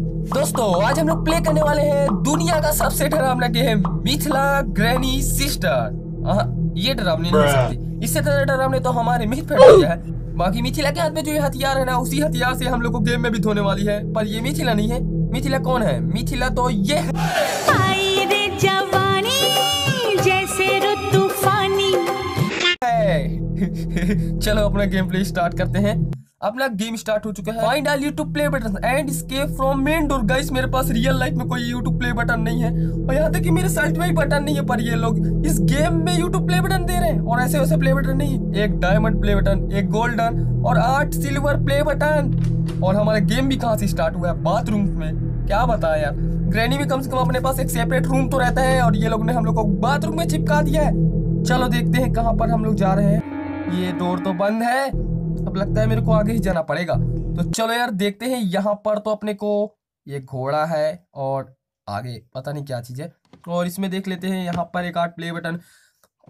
दोस्तों आज हम लोग प्ले करने वाले हैं दुनिया का सबसे डरावना गेम मिथिला ग्रैनी सिस्टर ये डरावनी नहीं सकती इससे ज्यादा डरावने तो हमारे मिथ फेंक हो है बाकी मिथिला के हाथ में जो ये हथियार है ना उसी हथियार से हम लोग को गेम में भी धोने वाली है पर ये मिथिला नहीं है मिथिला कौन है मिथिला तो ये है चलो अपना गेम प्ले स्टार्ट करते हैं अपना गेम स्टार्ट हो चुका है find all YouTube play button and escape from main door guys मेरे पास रियल लाइफ में कोई यूट्यूब प्ले बटन नहीं है और यहाँ तक कि मेरे साल्ट में भी बटन नहीं है पर ये लोग इस गेम में यूट्यूब प्ले बटन दे रहे हैं और ऐसे वैसे प्ले बटन नहीं एक डायमंड प्ले बटन एक गोल्डन और आठ सिल्वर प्ले बटन और हमारा गेम भी कहाँ से स्टार्ट हुआ है बाथरूम में क्या बताया यार ग्रैनी में कम से कम अपने पास एक सेपरेट रूम तो रहता है और ये लोग ने हम लोग को बाथरूम में चिपका दिया है चलो देखते हैं कहाँ पर हम लोग जा रहे हैं ये डोर तो बंद है अब लगता है मेरे को आगे ही जाना पड़ेगा तो चलो यार देखते हैं यहाँ पर तो अपने को ये घोड़ा है और आगे पता नहीं क्या चीज़ है और इसमें देख लेते हैं यहाँ पर एक आठ प्ले बटन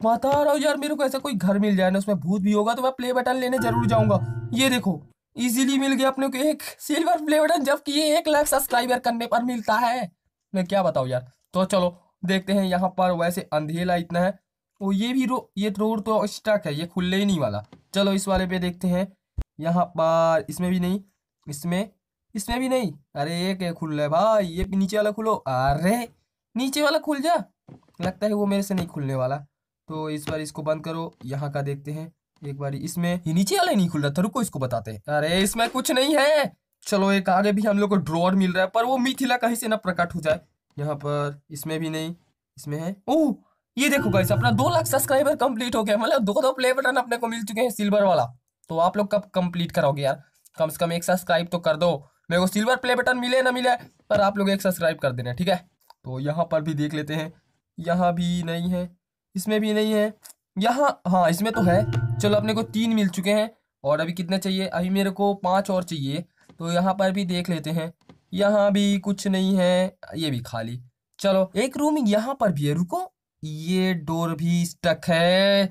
बता रहा हूँ यार मेरे को ऐसा कोई घर मिल जाए ना उसमें भूत भी होगा तो मैं प्ले बटन लेने जरूर जाऊंगा ये देखो इजीली मिल गया अपने को एक सिल्वर प्ले बटन जबकि ये एक लाख सब्सक्राइबर करने पर मिलता है मैं क्या बताऊँ यार तो चलो देखते हैं यहाँ पर वैसे अंधेला इतना है वो ये भी रो ये रोड तो स्टक है ये खुलने ही नहीं वाला चलो इस वाले पे देखते हैं यहाँ पर इसमें भी नहीं इसमें इसमें भी नहीं अरे ये क्या खुल रहा है भाई ये नीचे वाला खुलो अरे नीचे वाला खुल जा लगता है वो मेरे से नहीं खुलने वाला तो इस बार इसको बंद करो यहाँ का देखते हैं एक बार इसमें ये नीचे वाला ही नहीं खुल रहा था रुको इसको बताते हैं अरे इसमें कुछ नहीं है चलो एक आगे भी हम लोग को ड्रॉर मिल रहा है पर वो मिथिला कहीं से ना प्रकट हो जाए यहाँ पर इसमें भी नहीं इसमें है ओह ये देखो गाइस अपना दो लाख सब्सक्राइबर कंप्लीट हो गया मतलब दो दो प्ले बटन अपने को मिल चुके हैं सिल्वर वाला तो आप लोग कब कंप्लीट करोगे यार कम से कम एक सब्सक्राइब तो कर दो मेरे को सिल्वर प्ले बटन मिले ना मिले पर आप लोग एक सब्सक्राइब कर देना ठीक है तो यहाँ पर भी देख लेते हैं यहाँ भी नहीं है इसमें भी नहीं है यहाँ हाँ इसमें तो है चलो अपने को तीन मिल चुके हैं और अभी कितने चाहिए अभी मेरे को पाँच और चाहिए तो यहाँ पर भी देख लेते हैं यहाँ भी कुछ नहीं है ये भी खाली चलो एक रूम यहाँ पर भी है रुको ये डोर भी स्टक है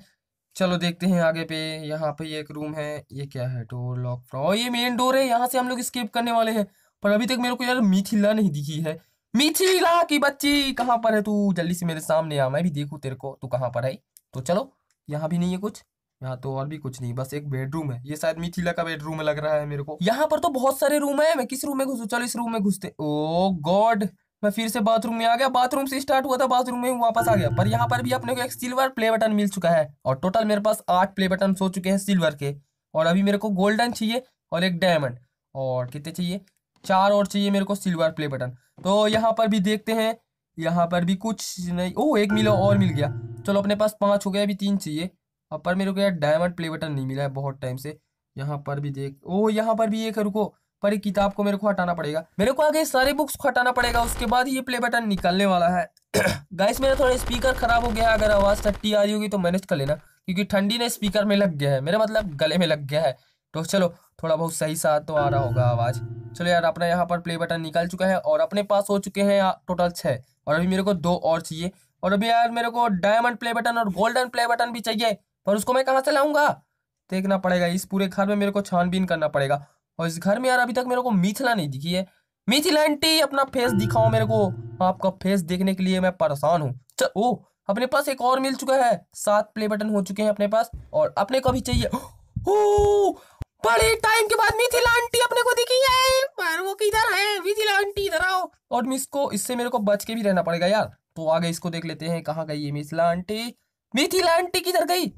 चलो देखते हैं आगे पे यहाँ पे एक रूम है ये क्या है डोर लॉक फ्रॉ ये मेन डोर है यहाँ से हम लोग स्केप करने वाले हैं पर अभी तक मेरे को यार मिथिला नहीं दिखी है मिथिला की बच्ची कहाँ पर है तू जल्दी से मेरे सामने आ मैं भी देखू तेरे को तू कहाँ पर है तो चलो यहाँ भी नहीं है कुछ यहाँ तो और भी कुछ नहीं बस एक बेडरूम है ये शायद मिथिला का बेडरूम लग रहा है मेरे को यहाँ पर तो बहुत सारे रूम है मैं किस रूम में घुसू चलो इस रूम में घुसते ओ गॉड मैं फिर से बाथरूम में आ गया बाथरूम से स्टार्ट हुआ था बाथरूम में वापस आ गया पर यहाँ पर भी अपने को एक सिल्वर प्ले बटन मिल चुका है और टोटल मेरे पास आठ प्ले बटन हो चुके हैं सिल्वर के और अभी मेरे को गोल्डन चाहिए और एक डायमंड और कितने चाहिए चार और चाहिए मेरे को सिल्वर प्ले बटन तो यहाँ पर भी देखते हैं यहाँ पर भी कुछ नहीं ओह एक मिलो और मिल गया चलो अपने पास पाँच हो गए अभी तीन चाहिए अब पर मेरे को यार डायमंड प्ले बटन नहीं मिला है बहुत टाइम से यहाँ पर भी देख ओह यहाँ पर भी एक रुको पर ये किताब को मेरे को हटाना पड़ेगा मेरे को आगे सारे बुक्स को हटाना पड़ेगा उसके बाद ये प्ले बटन निकलने वाला है गाइस मेरा थोड़ा स्पीकर खराब हो गया अगर आवाज़ टट्टी आ रही होगी तो मैनेज कर लेना क्योंकि ठंडी ने स्पीकर में लग गया है मेरा मतलब गले में लग गया है तो चलो थोड़ा बहुत सही सा तो आ रहा होगा आवाज़ चलो यार अपना यहाँ पर प्ले बटन निकल चुका है और अपने पास हो चुके हैं टोटल छह और अभी मेरे को दो और चाहिए और अभी यार मेरे को डायमंड प्ले बटन और गोल्डन प्ले बटन भी चाहिए पर उसको मैं कहाँ से लाऊंगा देखना पड़ेगा इस पूरे घर में मेरे को छानबीन करना पड़ेगा और इस घर में यार अभी तक मेरे को मिथिला नहीं दिखी है मिथिला आंटी अपना फेस दिखाओ मेरे को आपका फेस देखने के लिए मैं परेशान हूँ ओ अपने पास एक और मिल चुका है सात प्ले बटन हो चुके हैं अपने पास और अपने को भी चाहिए ओ, बड़े टाइम के बाद मिथिला आंटी अपने को दिखी है पर वो किधर है मिथिला आंटी इधर आओ और को इससे मेरे को बच के भी रहना पड़ेगा यार तो आगे इसको देख लेते हैं कहाँ गई है मिथिला आंटी मिथिला आंटी किधर गई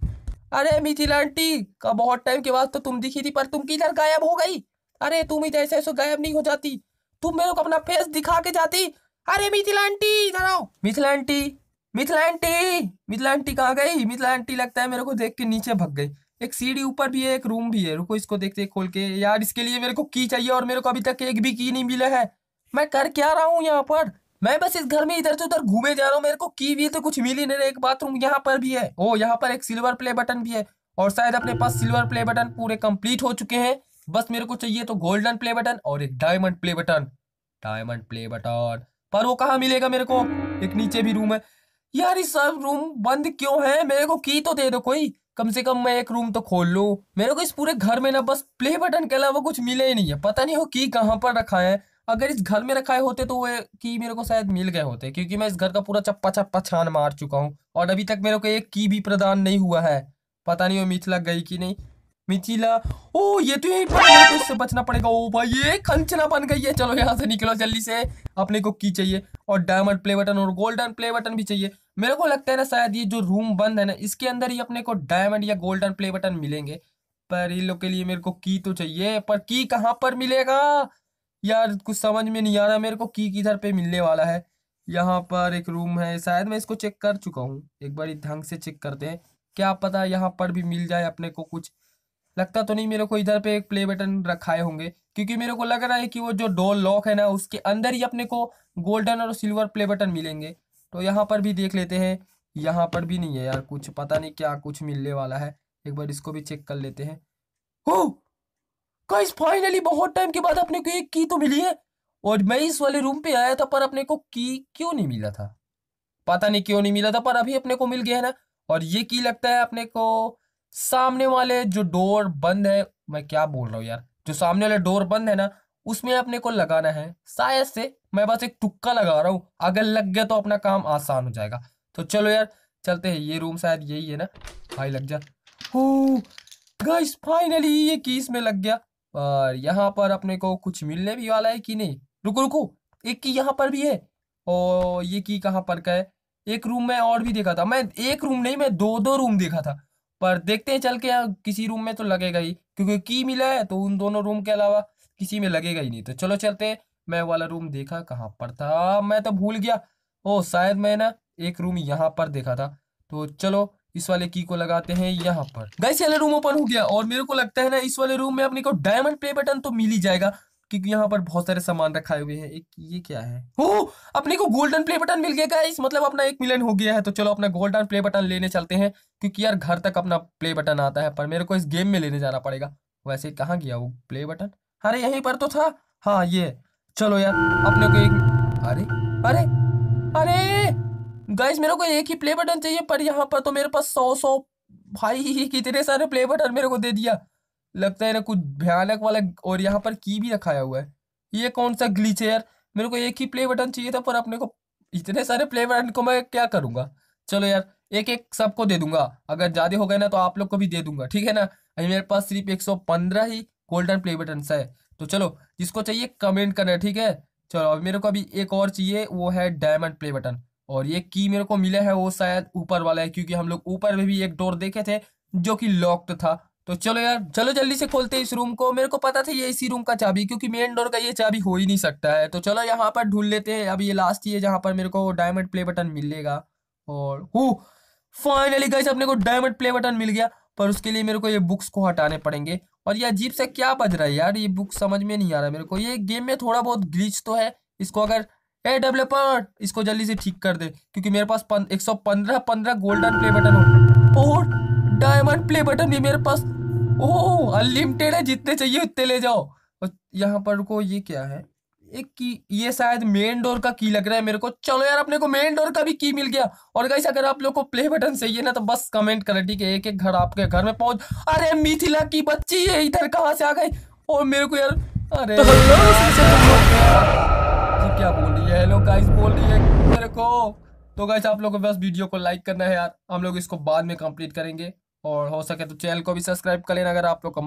अरे मिथिला आंटी का बहुत टाइम के बाद तो तुम दिखी थी पर तुम किधर गायब हो गई अरे तुम ही जैसे ऐसे गायब नहीं हो जाती तुम मेरे को अपना फेस दिखा के जाती अरे मिथिला आंटी इधर आओ Mithila aunty Mithila aunty Mithila aunty कहाँ गई मिथिला आंटी लगता है मेरे को देख के नीचे भग गई एक सीढ़ी ऊपर भी है एक रूम भी है रुको इसको देखते खोल के यार इसके लिए मेरे को की चाहिए और मेरे को अभी तक एक भी की नहीं मिला है मैं कर क्या रहा हूँ यहाँ पर मैं बस इस घर में इधर से उधर घूमे जा रहा हूँ मेरे को की भी तो कुछ मिल ही नहीं रहा एक बाथरूम यहाँ पर भी है ओ यहाँ पर एक सिल्वर प्ले बटन भी है और शायद अपने पास सिल्वर प्ले बटन पूरे कंप्लीट हो चुके हैं बस मेरे को चाहिए तो गोल्डन प्ले बटन और एक diamond play button diamond play button पर वो कहा मिलेगा मेरे को एक नीचे भी रूम है यार इस सब रूम बंद क्यों है मेरे को की तो दे दो कोई कम से कम मैं एक रूम तो खोल लू मेरे को इस पूरे घर में ना बस प्ले बटन के अलावा कुछ मिले ही नहीं है पता नहीं हो की कहाँ पर रखा है अगर इस घर में रखाए होते तो वो की मेरे को शायद मिल गए होते क्योंकि मैं इस घर का पूरा चप्पा चप्पा छान मार चुका हूँ और अभी तक मेरे को एक की भी प्रदान नहीं हुआ है पता नहीं वो मिथिला गई कि नहीं मिथिला ओ ये तो यही पर तो इससे बचना पड़ेगा ओ भाई ये खंचना बन गई है चलो यहाँ से निकलो जल्दी से अपने को की चाहिए और डायमंड प्ले बटन और गोल्डन प्ले बटन भी चाहिए मेरे को लगता है ना शायद ये जो रूम बंद है ना इसके अंदर ही अपने को डायमंड या गोल्डन प्ले बटन मिलेंगे पर इन लोग के लिए मेरे को की तो चाहिए पर की कहाँ पर मिलेगा यार कुछ समझ में नहीं आ रहा मेरे को की किधर पे मिलने वाला है यहाँ पर एक रूम है शायद मैं इसको चेक कर चुका हूँ एक बार ढंग से चेक करते हैं क्या पता यहाँ पर भी मिल जाए अपने को कुछ लगता तो नहीं मेरे को इधर पे एक प्ले बटन रखाए होंगे क्योंकि मेरे को लग रहा है कि वो जो डोर लॉक है ना उसके अंदर ही अपने को गोल्डन और सिल्वर प्ले बटन मिलेंगे तो यहाँ पर भी देख लेते हैं यहाँ पर भी नहीं है यार कुछ पता नहीं क्या कुछ मिलने वाला है एक बार इसको भी चेक कर लेते हैं गाइस फाइनली बहुत टाइम के बाद अपने को एक की तो मिली है और मैं इस वाले रूम पे आया था पर अपने को की क्यों नहीं मिला था पता नहीं क्यों नहीं मिला था पर अभी अपने को मिल गया है ना और ये की लगता है अपने को सामने वाले जो डोर बंद है मैं क्या बोल रहा हूँ यार जो सामने वाला डोर बंद है ना उसमें अपने को लगाना है शायद से मैं बस एक टुक्का लगा रहा हूँ अगर लग गया तो अपना काम आसान हो जाएगा तो चलो यार चलते हैं ये रूम शायद यही है ना भाई लग जा फाइनली ये कीस में लग गया और यहाँ पर अपने को कुछ मिलने भी वाला है कि नहीं रुको रुको एक की यहाँ पर भी है और ये की कहाँ पर का है एक रूम में और भी देखा था मैं एक रूम नहीं मैं दो दो रूम देखा था पर देखते हैं चल के यहाँ किसी रूम में तो लगेगा ही क्योंकि की मिला है तो उन दोनों रूम के अलावा किसी में लगेगा ही नहीं तो चलो चलते मैं वाला रूम देखा कहाँ पर था मैं तो भूल गया ओ शायद मैं ना एक रूम यहाँ पर देखा था तो चलो इस वाले की को लगाते हैं यहाँ पर गाइस वाला रूम ओपन हो गया और मेरे को लगता है ना इस वाले रूम में अपने को डायमंड प्ले बटन तो मिल ही जाएगा क्योंकि यहाँ पर बहुत सारे सामान रखाए हुए हैं एक ये क्या है ओ अपने को गोल्डन प्ले बटन मिल गया गाइस मतलब अपना एक मिलियन हो गया है तो चलो अपना गोल्डन प्ले बटन लेने चलते हैं क्योंकि यार घर तक अपना प्ले बटन आता है पर मेरे को इस गेम में लेने जाना पड़ेगा वैसे कहाँ गया वो प्ले बटन अरे यहीं पर तो था हाँ ये चलो यार अपने को एक अरे अरे अरे गाइज मेरे को एक ही प्ले बटन चाहिए पर यहाँ पर तो मेरे पास सौ सौ भाई ही कितने सारे प्ले बटन मेरे को दे दिया लगता है ना कुछ भयानक वाला और यहाँ पर की भी रखाया हुआ है ये कौन सा ग्लीच है यार मेरे को एक ही प्ले बटन चाहिए था पर अपने को इतने सारे प्ले बटन को मैं क्या करूँगा चलो यार एक एक सबको दे दूंगा अगर ज़्यादा हो गए ना तो आप लोग को भी दे दूंगा ठीक है ना अभी मेरे पास सिर्फ एक सौ पंद्रह ही गोल्डन प्ले बटन है तो चलो जिसको चाहिए कमेंट करना ठीक है चलो अभी मेरे को अभी एक और चाहिए वो है डायमंड प्ले बटन और ये की मेरे को मिला है वो शायद ऊपर वाला है क्योंकि हम लोग ऊपर में भी एक डोर देखे थे जो कि लॉक्ड था तो चलो यार चलो जल्दी से खोलते इस रूम को मेरे को पता था ये इसी रूम का चाबी क्योंकि मेन डोर का ये चाबी हो ही नहीं सकता है तो चलो यहाँ पर ढूंढ लेते हैं अभी ये लास्ट ही है जहाँ पर मेरे को डायमंड प्ले बटन मिलेगा और हु फाइनली गई अपने को डायमंड प्ले बटन मिल गया पर उसके लिए मेरे को ये बुक्स को हटाने पड़ेंगे और ये अजीब से क्या बज रहा है यार ये बुक समझ में नहीं आ रहा मेरे को ये गेम में थोड़ा बहुत ग्लिच तो है इसको अगर ए डेवलपर इसको जल्दी से ठीक कर दे क्योंकि मेरे पास एक सौ पंद्रह पंद्रह गोल्डन प्ले बटन हो और डायमंड प्ले बटन भी मेरे पास ओह अनलिमिटेड है जितने चाहिए उतने ले जाओ और यहाँ पर को ये क्या है एक की ये शायद मेन डोर का की लग रहा है मेरे को चलो यार अपने को मेन डोर का भी की मिल गया और गाइस अगर आप लोग को प्ले बटन चाहिए ना तो बस कमेंट करें ठीक है एक एक घर आपके घर में पहुंच अरे मिथिला की बच्ची है इधर कहाँ से आ गई और मेरे को यार अरे तो हेलो गाइस बोल रही है रखो तो गाइस आप लोगों को बस वीडियो को लाइक करना है यार हम लोग इसको बाद में कंप्लीट करेंगे और हो सके तो चैनल को भी सब्सक्राइब कर लेना अगर आप लोग